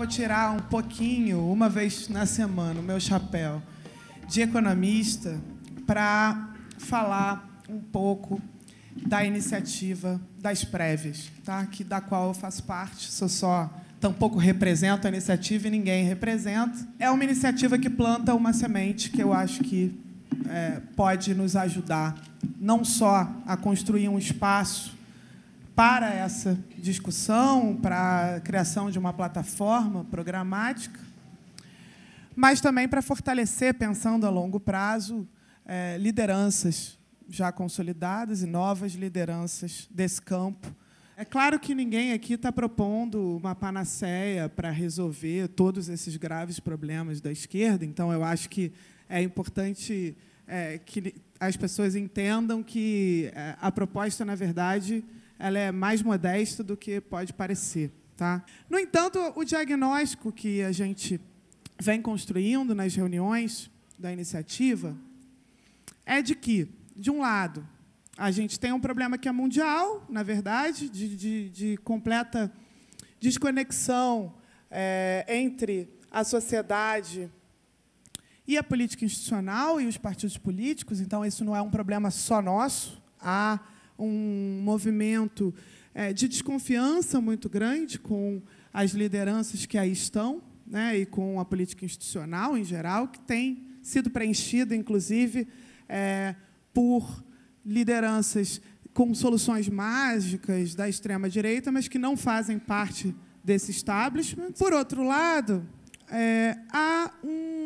vou tirar um pouquinho, uma vez na semana, o meu chapéu de economista para falar um pouco da iniciativa das prévias, tá? que, da qual eu faço parte, sou só tampouco represento a iniciativa e ninguém representa. É uma iniciativa que planta uma semente que eu acho que é, pode nos ajudar não só a construir um espaço para essa discussão, para a criação de uma plataforma programática, mas também para fortalecer, pensando a longo prazo, é, lideranças já consolidadas e novas lideranças desse campo. É claro que ninguém aqui está propondo uma panaceia para resolver todos esses graves problemas da esquerda, então eu acho que é importante é, que as pessoas entendam que é, a proposta, na verdade, ela é mais modesta do que pode parecer. Tá? No entanto, o diagnóstico que a gente vem construindo nas reuniões da iniciativa é de que, de um lado, a gente tem um problema que é mundial, na verdade, de, de, de completa desconexão é, entre a sociedade e a política institucional e os partidos políticos. Então, isso não é um problema só nosso. Há um movimento é, de desconfiança muito grande com as lideranças que aí estão, né, e com a política institucional em geral, que tem sido preenchida, inclusive, é, por lideranças com soluções mágicas da extrema-direita, mas que não fazem parte desse establishment. Por outro lado, é, há um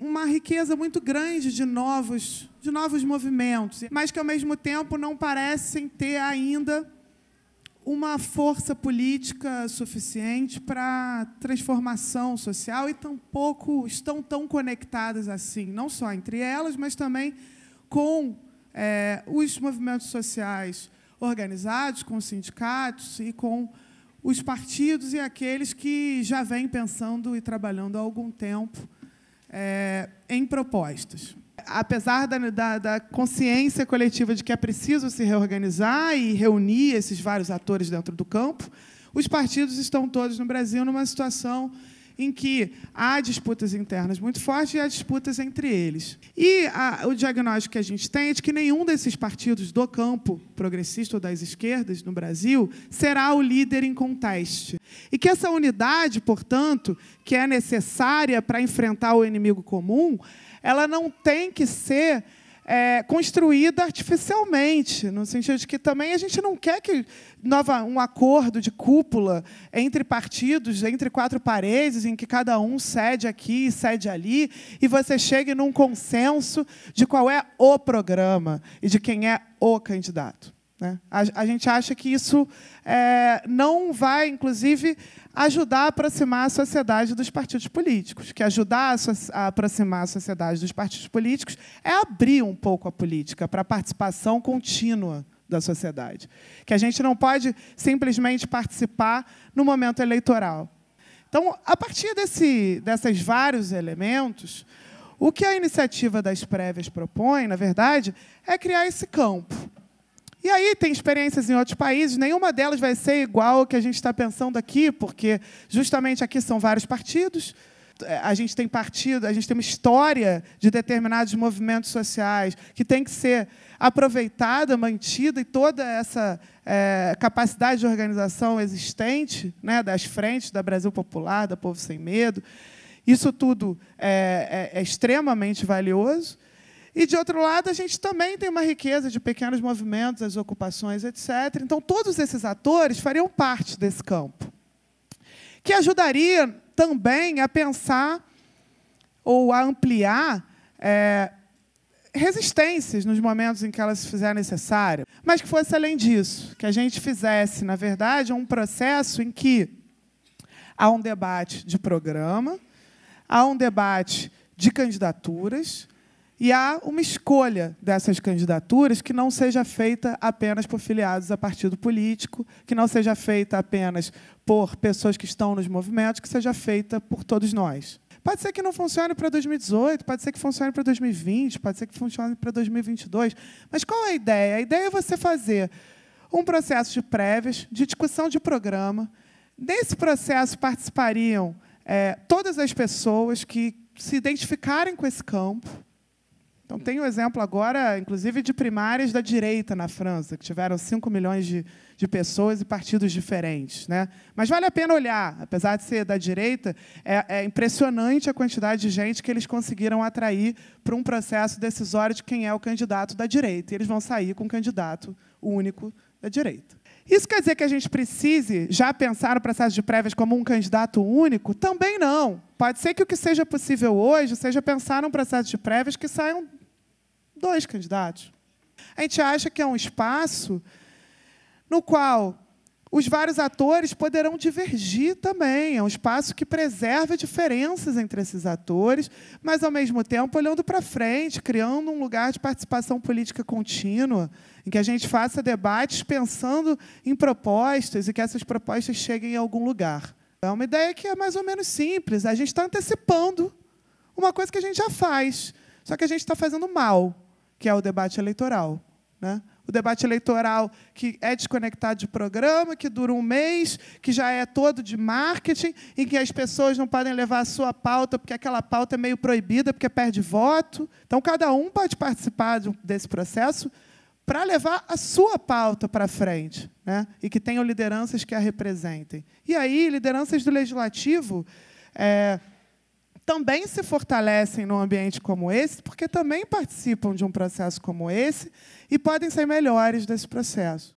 uma riqueza muito grande de novos, de novos movimentos, mas que ao mesmo tempo não parecem ter ainda uma força política suficiente para transformação social e tampouco estão tão conectadas assim, não só entre elas, mas também com é, os movimentos sociais organizados, com os sindicatos e com os partidos e aqueles que já vêm pensando e trabalhando há algum tempo é, em propostas. Apesar da, da, da, consciência coletiva de que é preciso se reorganizar e reunir esses vários atores dentro do campo, os partidos estão todos no Brasil numa situação em que há disputas internas muito fortes e há disputas entre eles. E a, o diagnóstico que a gente tem é de que nenhum desses partidos do campo progressista ou das esquerdas no Brasil será o líder em conteste. E que essa unidade, portanto, que é necessária para enfrentar o inimigo comum, ela não tem que ser é, construída artificialmente, no sentido de que também a gente não quer que nova, um acordo de cúpula entre partidos, entre quatro paredes, em que cada um cede aqui e cede ali, e você chegue num consenso de qual é o programa e de quem é o candidato. Né? A, a, gente acha que isso é, não vai, inclusive, ajudar a aproximar a sociedade dos partidos políticos, que ajudar a, so a aproximar a sociedade dos partidos políticos é abrir um pouco a política para a participação contínua da sociedade. Que a gente não pode simplesmente participar no momento eleitoral. Então, a partir desse, desses vários elementos, o que a iniciativa das prévias propõe, na verdade, é criar esse campo e aí tem experiências em outros países, nenhuma delas vai ser igual ao que a gente está pensando aqui, porque justamente aqui são vários partidos, é, a gente tem partido, a gente tem uma história de determinados movimentos sociais que tem que ser aproveitada, mantida, e toda essa é, capacidade de organização existente, né, das frentes da Brasil Popular, da Povo Sem Medo, isso tudo é, é, é extremamente valioso. E, de outro lado, a gente também tem uma riqueza de pequenos movimentos, as ocupações, etc. Então, todos esses atores fariam parte desse campo, que ajudaria também a pensar ou a ampliar é, resistências nos momentos em que ela se fizer necessária, mas que fosse além disso, que a gente fizesse, na verdade, um processo em que há um debate de programa, há um debate de candidaturas, e há uma escolha dessas candidaturas que não seja feita apenas por filiados a partido político, que não seja feita apenas por pessoas que estão nos movimentos, que seja feita por todos nós. Pode ser que não funcione para 2018, pode ser que funcione para 2020, pode ser que funcione para 2022, mas qual é a ideia? A ideia é você fazer um processo de prévias, de discussão de programa. Nesse processo participariam é, todas as pessoas que se identificarem com esse campo, então, tem o um exemplo agora, inclusive, de primárias da direita na França, que tiveram 5 milhões de, de pessoas e partidos diferentes. Né? Mas vale a pena olhar, apesar de ser da direita, é, é impressionante a quantidade de gente que eles conseguiram atrair para um processo decisório de quem é o candidato da direita. E eles vão sair com um candidato único da direita. Isso quer dizer que a gente precise já pensar o processo de prévias como um candidato único? Também não. Pode ser que o que seja possível hoje seja pensar um processo de prévias que saiam Dois candidatos. A gente acha que é um espaço no qual os vários atores poderão divergir também. É um espaço que preserva diferenças entre esses atores, mas, ao mesmo tempo, olhando para frente, criando um lugar de participação política contínua, em que a gente faça debates pensando em propostas e que essas propostas cheguem em algum lugar. É uma ideia que é mais ou menos simples. A gente está antecipando uma coisa que a gente já faz, só que a gente está fazendo mal que é o debate eleitoral. Né? O debate eleitoral que é desconectado de programa, que dura um mês, que já é todo de marketing, em que as pessoas não podem levar a sua pauta, porque aquela pauta é meio proibida, porque perde voto. Então, cada um pode participar desse processo para levar a sua pauta para frente, né? e que tenham lideranças que a representem. E aí, lideranças do legislativo. É também se fortalecem num ambiente como esse, porque também participam de um processo como esse e podem ser melhores desse processo.